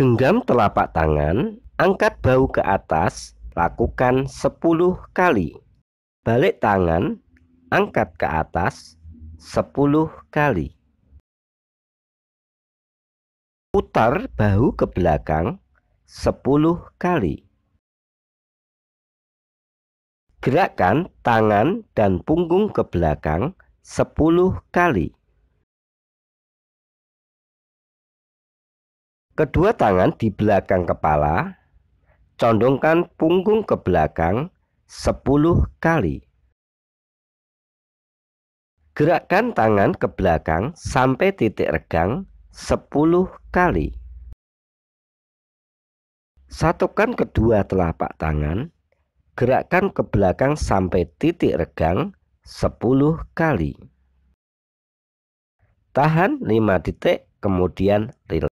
Genggam telapak tangan, angkat bahu ke atas, lakukan 10 kali. Balik tangan, angkat ke atas 10 kali. Putar bahu ke belakang 10 kali. Gerakkan tangan dan punggung ke belakang 10 kali. Kedua tangan di belakang kepala, condongkan punggung ke belakang 10 kali. Gerakkan tangan ke belakang sampai titik regang 10 kali. Satukan kedua telapak tangan, gerakkan ke belakang sampai titik regang 10 kali. Tahan 5 detik kemudian rilis.